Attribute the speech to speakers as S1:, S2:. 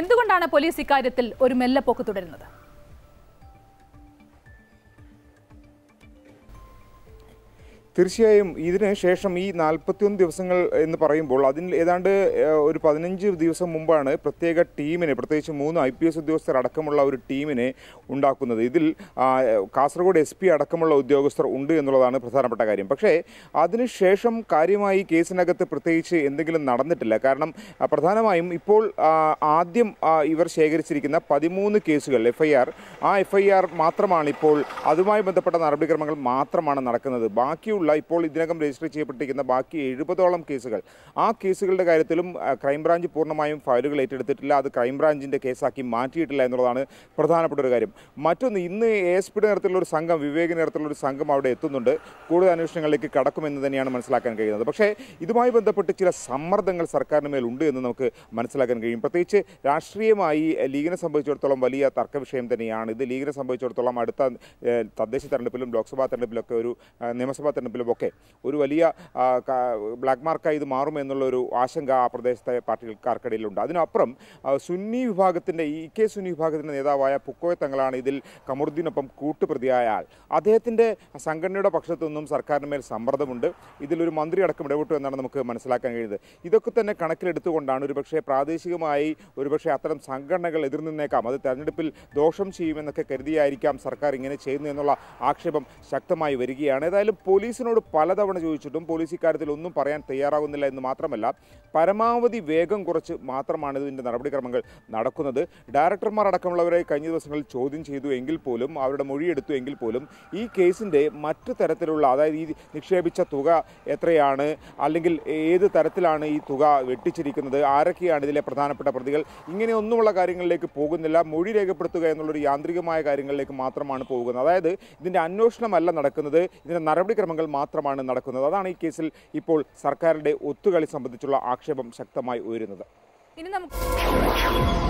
S1: എന്തുകൊണ്ടാണ് പോലീസ് ഇക്കാര്യത്തിൽ ഒരു മെല്ലപ്പോക്ക് തുടരുന്നത് തീർച്ചയായും ഇതിന് ശേഷം ഈ നാൽപ്പത്തിയൊന്ന് ദിവസങ്ങൾ എന്ന് പറയുമ്പോൾ അതിൽ ഏതാണ്ട് ഒരു പതിനഞ്ച് ദിവസം മുമ്പാണ് പ്രത്യേക ടീമിനെ പ്രത്യേകിച്ച് മൂന്ന് ഐ പി എസ് ഉദ്യോഗസ്ഥർ അടക്കമുള്ള ഒരു ടീമിനെ ഉണ്ടാക്കുന്നത് ഇതിൽ കാസർഗോഡ് എസ് പി അടക്കമുള്ള ഉദ്യോഗസ്ഥർ ഉണ്ട് എന്നുള്ളതാണ് പ്രധാനപ്പെട്ട കാര്യം പക്ഷേ അതിനുശേഷം കാര്യമായി കേസിനകത്ത് പ്രത്യേകിച്ച് എന്തെങ്കിലും നടന്നിട്ടില്ല കാരണം പ്രധാനമായും ഇപ്പോൾ ആദ്യം ഇവർ ശേഖരിച്ചിരിക്കുന്ന പതിമൂന്ന് കേസുകൾ എഫ് ആ എഫ് മാത്രമാണ് ഇപ്പോൾ അതുമായി ബന്ധപ്പെട്ട നടപടിക്രമങ്ങൾ മാത്രമാണ് നടക്കുന്നത് ബാക്കിയുള്ള ഉൾപ്പെടെയുള്ള ഇപ്പോൾ ഇതിനകം രജിസ്റ്റർ ചെയ്യപ്പെട്ടിരിക്കുന്ന ബാക്കി എഴുപതോളം കേസുകൾ ആ കേസുകളുടെ കാര്യത്തിലും ക്രൈംബ്രാഞ്ച് പൂർണ്ണമായും ഫയലുകൾ ഏറ്റെടുത്തിട്ടില്ല അത് ക്രൈംബ്രാഞ്ചിൻ്റെ കേസാക്കി മാറ്റിയിട്ടില്ല എന്നുള്ളതാണ് പ്രധാനപ്പെട്ട ഒരു കാര്യം മറ്റൊന്ന് ഇന്ന് എ എസ് പിയുടെ നേരത്തിലുള്ള ഒരു സംഘം വിവേക നേരത്തിലുള്ള ഒരു സംഘം അവിടെ എത്തുന്നുണ്ട് കൂടുതൽ അന്വേഷണങ്ങളിലേക്ക് കടക്കുമെന്ന് തന്നെയാണ് മനസ്സിലാക്കാൻ കഴിയുന്നത് പക്ഷേ ഇതുമായി ബന്ധപ്പെട്ട് ചില സമ്മർദ്ദങ്ങൾ സർക്കാരിന് മേലുണ്ട് എന്ന് നമുക്ക് മനസ്സിലാക്കാൻ കഴിയും പ്രത്യേകിച്ച് രാഷ്ട്രീയമായി ലീഗിനെ സംബന്ധിച്ചിടത്തോളം വലിയ തർക്കവിഷയം തന്നെയാണ് ഇത് ലീഗിനെ സംബന്ധിച്ചിടത്തോളം അടുത്ത തദ്ദേശ തെരഞ്ഞെടുപ്പിലും ലോക്സഭാ തെരഞ്ഞെടുപ്പിലൊക്കെ ഒരു നിയമസഭാ തെരഞ്ഞെടുപ്പിൽ തെരഞ്ഞെടുപ്പിലുമൊക്കെ ഒരു വലിയ ബ്ലാക്ക് മാർക്കായി ഇത് മാറുമെന്നുള്ളൊരു ആശങ്ക ആ പ്രദേശത്തെ പാർട്ടികൾക്കാർക്കിടയിലുണ്ട് അതിനപ്പുറം സുന്നി വിഭാഗത്തിൻ്റെ ഇ കെ സുന്നി വിഭാഗത്തിൻ്റെ നേതാവായ പുക്കോയ തങ്ങളാണ് ഇതിൽ കമറുദ്ദീനൊപ്പം കൂട്ടുപ്രതിയായാൽ അദ്ദേഹത്തിൻ്റെ സംഘടനയുടെ പക്ഷത്തു നിന്നും സർക്കാരിന് മേൽ സമ്മർദ്ദമുണ്ട് ഇതിലൊരു മന്ത്രി അടക്കം ഇടപെട്ടു എന്നാണ് നമുക്ക് മനസ്സിലാക്കാൻ കഴിയുന്നത് ഇതൊക്കെ തന്നെ കണക്കിലെടുത്തുകൊണ്ടാണ് പക്ഷേ പ്രാദേശികമായി ഒരുപക്ഷെ അത്തരം സംഘടനകൾ എതിർനിന്നേക്കാം അത് തെരഞ്ഞെടുപ്പിൽ ദോഷം ചെയ്യുമെന്നൊക്കെ കരുതിയായിരിക്കാം സർക്കാർ ഇങ്ങനെ ചെയ്യുന്നു എന്നുള്ള ആക്ഷേപം ശക്തമായി വരികയാണ് ഏതായാലും പോലീസിന് പോലീസിനോട് പലതവണ ചോദിച്ചിട്ടും പോലീസ് ഇക്കാര്യത്തിൽ ഒന്നും പറയാൻ തയ്യാറാകുന്നില്ല എന്ന് മാത്രമല്ല പരമാവധി വേഗം കുറച്ച് മാത്രമാണ് ഇതിൻ്റെ നടപടിക്രമങ്ങൾ നടക്കുന്നത് ഡയറക്ടർമാർ അടക്കമുള്ളവരെ കഴിഞ്ഞ ദിവസങ്ങളിൽ ചോദ്യം ചെയ്തു എങ്കിൽ പോലും അവരുടെ മൊഴിയെടുത്തു എങ്കിൽ പോലും ഈ കേസിൻ്റെ മറ്റു തരത്തിലുള്ള അതായത് ഈ നിക്ഷേപിച്ച തുക എത്രയാണ് അല്ലെങ്കിൽ ഏത് തരത്തിലാണ് ഈ തുക വെട്ടിച്ചിരിക്കുന്നത് ആരൊക്കെയാണ് ഇതിലെ പ്രധാനപ്പെട്ട പ്രതികൾ ഇങ്ങനെയൊന്നുമുള്ള കാര്യങ്ങളിലേക്ക് പോകുന്നില്ല മൊഴി രേഖപ്പെടുത്തുക എന്നുള്ളൊരു യാന്ത്രികമായ കാര്യങ്ങളിലേക്ക് മാത്രമാണ് പോകുന്നത് അതായത് ഇതിൻ്റെ അന്വേഷണമല്ല നടക്കുന്നത് ഇതിൻ്റെ നടപടിക്രമങ്ങൾ മാത്രമാണ് നടക്കുന്നത് അതാണ് ഈ കേസിൽ ഇപ്പോൾ സർക്കാരിൻ്റെ ഒത്തുകളി സംബന്ധിച്ചുള്ള ആക്ഷേപം ശക്തമായി ഉയരുന്നത് ഇനി നമുക്ക്